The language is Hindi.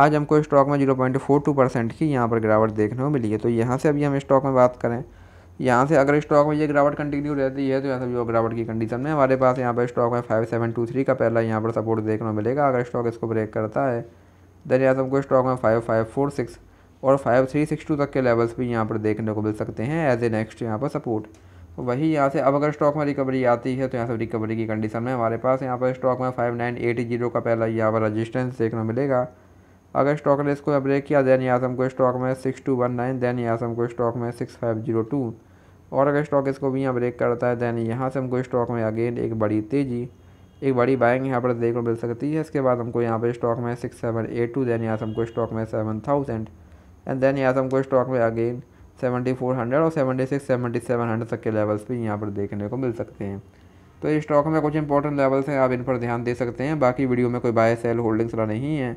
आज हमको स्टॉक में zero point four two percent की यहाँ पर गिरावट देखने को मिली है तो यहाँ से अभी हम स्टॉक में बात करें यहाँ से अगर स्टॉक में ये गिरावट कंटिन्यू रहती है तो यहाँ से भी गिरावट की कंडीशन में हमारे पास यहाँ पर स्टॉक में फाइव सेवन टू थ्री का पहला यहाँ पर सपोर्ट देखने को मिलेगा अगर स्टॉक इसको ब्रेक करता है देन यहाँ से हमको स्टॉक में फाइव फाइव फोर सिक्स और फाइव थ्री सिक्स टू तक के लेवल्स भी यहाँ पर देखने को मिल सकते हैं एज ए नेक्स्ट यहाँ पर सपोर्ट तो वही यहाँ से अब अगर स्टॉक में रिकवरी आती है तो यहाँ से रिकवरी की कंडीशन में हमारे पास यहाँ पर स्टॉक में फाइव नाइन एट जीरो का पहला यहाँ पर रजिस्टेंस देखने को मिलेगा अगर स्टॉक ने इसको ब्रेक किया दैन यासम को स्टॉक में six two one nine than यासम को स्टॉक में सिक्स फाइव जीरो टू और अगर स्टॉक इसको भी यहाँ ब्रेक करता है दैन यहाँ से हमको स्टॉक में अगेन एक बड़ी तेज़ी एक बड़ी बाइंग यहाँ पर देखने को मिल सकती है इसके बाद हमको यहाँ पर स्टॉक में six seven eight two then यासम को स्टॉक में सेवन थाउजेंड एंड दैन यासम को स्टॉक में अगेन सेवेंटी फोर हंड्रेड और seventy six seventy seven hundred तक के लेवल्स भी यहाँ पर देखने को मिल सकते हैं तो इस स्टॉक में कुछ इंपॉर्टेंट लेवल्स हैं आप इन पर ध्यान दे सकते हैं बाकी वीडियो में कोई बाय सेल होल्डिंग्स वाला नहीं है